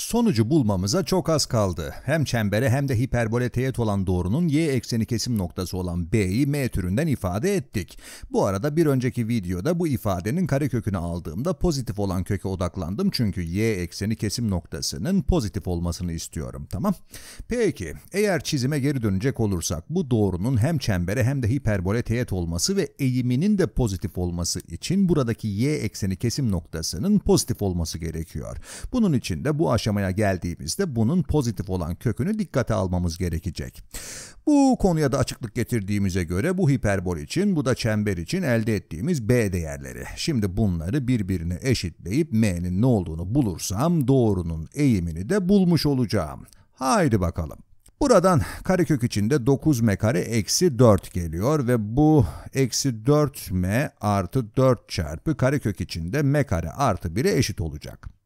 Sonucu bulmamıza çok az kaldı. Hem çembere hem de hiperbole teğet olan doğrunun y ekseni kesim noktası olan b'yi m türünden ifade ettik. Bu arada bir önceki videoda bu ifadenin karekökünü aldığımda pozitif olan köke odaklandım çünkü y ekseni kesim noktasının pozitif olmasını istiyorum. Tamam. Peki eğer çizime geri dönecek olursak bu doğrunun hem çembere hem de hiperbole teğet olması ve eğiminin de pozitif olması için buradaki y ekseni kesim noktasının pozitif olması gerekiyor. Bunun için de bu aşamada aşamaya geldiğimizde bunun pozitif olan kökünü dikkate almamız gerekecek. Bu konuya da açıklık getirdiğimize göre bu hiperbol için bu da çember için elde ettiğimiz B değerleri. Şimdi bunları birbirine eşitleyip M'nin ne olduğunu bulursam doğrunun eğimini de bulmuş olacağım. Haydi bakalım. Buradan karekök içinde 9 m kare eksi 4 geliyor ve bu eksi 4 m artı 4 çarpı karekök içinde m kare artı 1'e eşit olacak.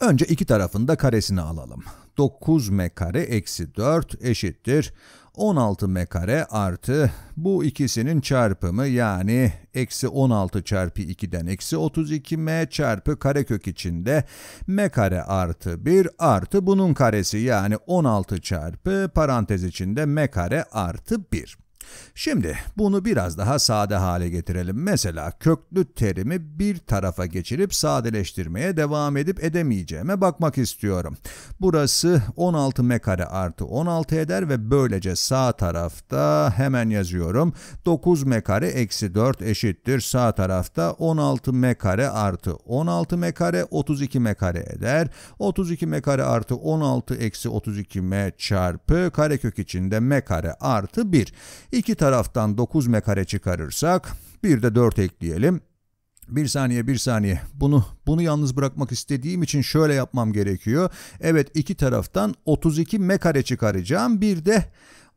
Önce iki tarafın da karesini alalım. 9m kare eksi 4 eşittir. 16m kare artı bu ikisinin çarpımı yani eksi 16 çarpı 2'den eksi 32m çarpı karekök içinde m kare artı 1 artı bunun karesi yani 16 çarpı parantez içinde m kare artı 1. Şimdi bunu biraz daha sade hale getirelim. Mesela köklü terimi bir tarafa geçirip sadeleştirmeye devam edip edemeyeceğime bakmak istiyorum. Burası 16 m kare artı 16 eder ve böylece sağ tarafta hemen yazıyorum. 9 m kare eksi 4 eşittir. Sağ tarafta 16 m kare artı 16 m kare 32 m kare eder. 32 m kare artı 16 eksi 32 m çarpı karekök içinde m kare artı 1. İki taraftan 9 mekare çıkarırsak bir de 4 ekleyelim. Bir saniye bir saniye bunu bunu yalnız bırakmak istediğim için şöyle yapmam gerekiyor. Evet iki taraftan 32 m kare çıkaracağım bir de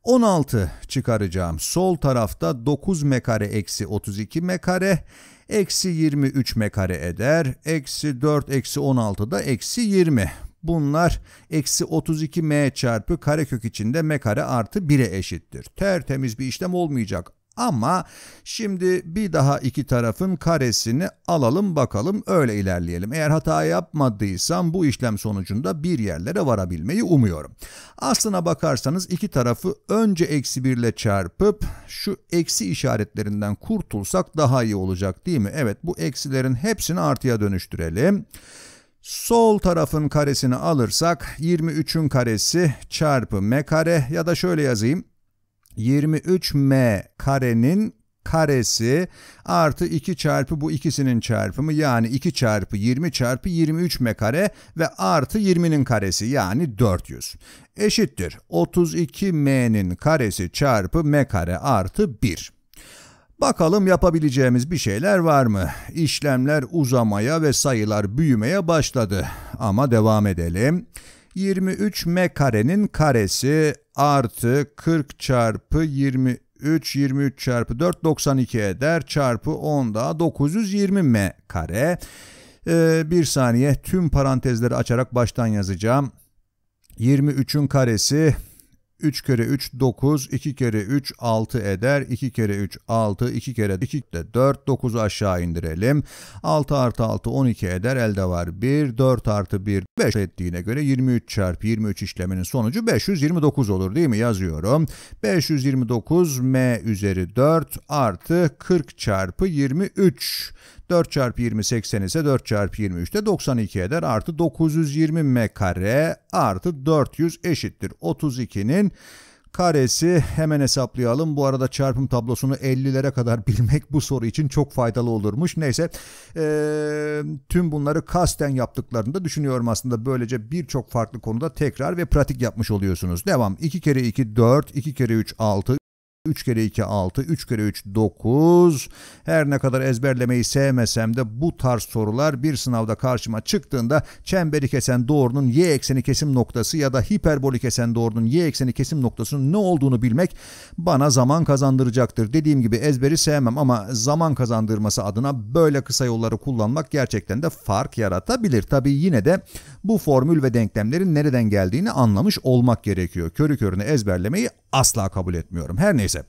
16 çıkaracağım. Sol tarafta 9 mekare eksi 32 m kare eksi 23 m kare eder. Eksi 4 eksi 16 da eksi 20. Bunlar eksi 32 m çarpı karekök içinde m kare artı 1'e eşittir. Tertemiz bir işlem olmayacak. Ama şimdi bir daha iki tarafın karesini alalım bakalım öyle ilerleyelim. Eğer hata yapmadıysam bu işlem sonucunda bir yerlere varabilmeyi umuyorum. Aslına bakarsanız iki tarafı önce eksi birle çarpıp şu eksi işaretlerinden kurtulsak daha iyi olacak değil mi? Evet bu eksilerin hepsini artıya dönüştürelim. Sol tarafın karesini alırsak 23'ün karesi çarpı m kare ya da şöyle yazayım. 23m karenin karesi artı 2 çarpı bu ikisinin çarpımı yani 2 çarpı 20 çarpı 23 m kare ve artı 20'nin karesi yani 400 eşittir 32 m'nin karesi çarpı m kare artı 1. Bakalım yapabileceğimiz bir şeyler var mı? İşlemler uzamaya ve sayılar büyümeye başladı. Ama devam edelim. 23 m karenin karesi artı 40 çarpı 23 23 çarpı 4 92 eder çarpı 10 da 920 m kare. Ee, bir saniye tüm parantezleri açarak baştan yazacağım. 23'ün karesi 3 kere 3 9, 2 kere 3 6 eder. 2 kere 3 6, 2 kere 2 de 4, 9'u aşağı indirelim. 6 artı 6 12 eder. Elde var 1, 4 artı 1 5 ettiğine göre 23 çarpı 23 işleminin sonucu 529 olur değil mi? Yazıyorum. 529 m üzeri 4 artı 40 çarpı 23. 4 çarpı 20 80 ise 4 çarpı 23 de 92 eder. Artı 920 m kare artı 400 eşittir. 32'nin karesi hemen hesaplayalım. Bu arada çarpım tablosunu 50'lere kadar bilmek bu soru için çok faydalı olurmuş. Neyse e, tüm bunları kasten yaptıklarını da düşünüyorum aslında. Böylece birçok farklı konuda tekrar ve pratik yapmış oluyorsunuz. Devam 2 kere 2 4 2 kere 3 6 3 kere 2 6, 3 kere 3 9. Her ne kadar ezberlemeyi sevmesem de bu tarz sorular bir sınavda karşıma çıktığında çemberi kesen doğrunun y ekseni kesim noktası ya da hiperbolik kesen doğrunun y ekseni kesim noktasının ne olduğunu bilmek bana zaman kazandıracaktır. Dediğim gibi ezberi sevmem ama zaman kazandırması adına böyle kısa yolları kullanmak gerçekten de fark yaratabilir. Tabi yine de bu formül ve denklemlerin nereden geldiğini anlamış olmak gerekiyor. Körü körüne ezberlemeyi asla kabul etmiyorum. Her neyse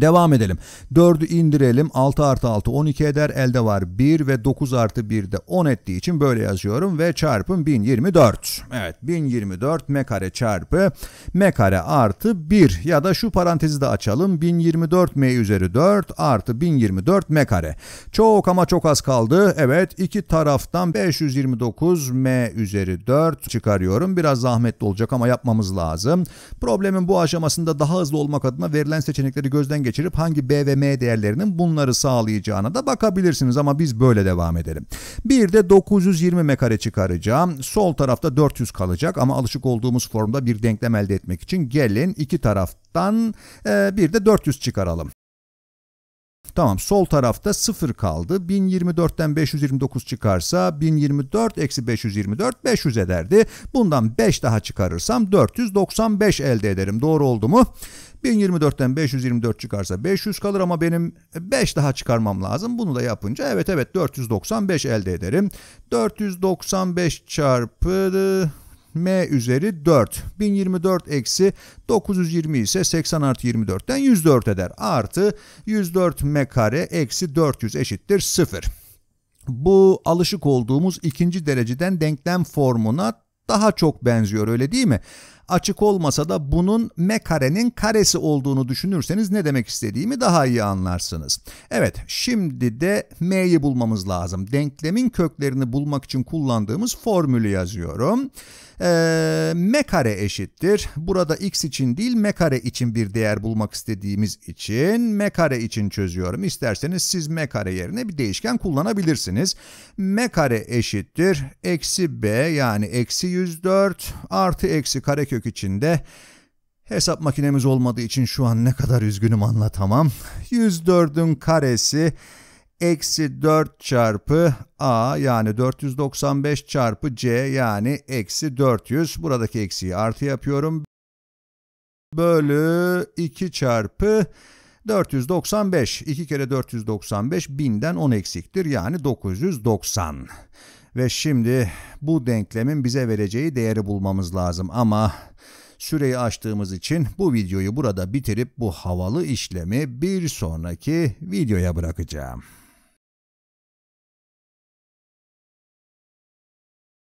Devam edelim. 4'ü indirelim. 6 artı 6 12 eder. Elde var 1 ve 9 artı 1 de 10 ettiği için böyle yazıyorum. Ve çarpım 1024. Evet 1024 m kare çarpı m kare artı 1. Ya da şu parantezi de açalım. 1024 m üzeri 4 artı 1024 m kare. Çok ama çok az kaldı. Evet iki taraftan 529 m üzeri 4 çıkarıyorum. Biraz zahmetli olacak ama yapmamız lazım. Problemin bu aşamasında daha hızlı olmak adına verilen seçenekleri gözden geçirip hangi B ve M değerlerinin bunları sağlayacağına da bakabilirsiniz ama biz böyle devam edelim. Bir de 920 m e e çıkaracağım. Sol tarafta 400 kalacak ama alışık olduğumuz formda bir denklem elde etmek için gelin iki taraftan e, bir de 400 çıkaralım. Tamam sol tarafta 0 kaldı. 1024'ten 529 çıkarsa 1024 eksi 524 500 ederdi. Bundan 5 daha çıkarırsam 495 elde ederim. Doğru oldu mu? 1024'ten 524 çıkarsa 500 kalır ama benim 5 daha çıkarmam lazım. Bunu da yapınca evet evet 495 elde ederim. 495 çarpı m üzeri 4. 1024 eksi 920 ise 80 artı 24'ten 104 eder. Artı 104 m kare eksi 400 eşittir 0. Bu alışık olduğumuz ikinci dereceden denklem formuna daha çok benziyor öyle değil mi? açık olmasa da bunun mekarenin karesi olduğunu düşünürseniz ne demek istediğimi daha iyi anlarsınız. Evet şimdi de m'yi bulmamız lazım. Denklemin köklerini bulmak için kullandığımız formülü yazıyorum. Ee, m kare eşittir. Burada x için değil m kare için bir değer bulmak istediğimiz için m kare için çözüyorum. İsterseniz siz m kare yerine bir değişken kullanabilirsiniz. m kare eşittir. Eksi b yani eksi 104 artı eksi karekök kök içinde. Hesap makinemiz olmadığı için şu an ne kadar üzgünüm anlatamam. 104'ün karesi eksi 4 çarpı a yani 495 çarpı c yani eksi 400. Buradaki eksiyi artı yapıyorum. Bölü 2 çarpı 495. 2 kere 495 1000'den 10 eksiktir yani 990. Ve şimdi bu denklemin bize vereceği değeri bulmamız lazım ama süreyi açtığımız için bu videoyu burada bitirip bu havalı işlemi bir sonraki videoya bırakacağım.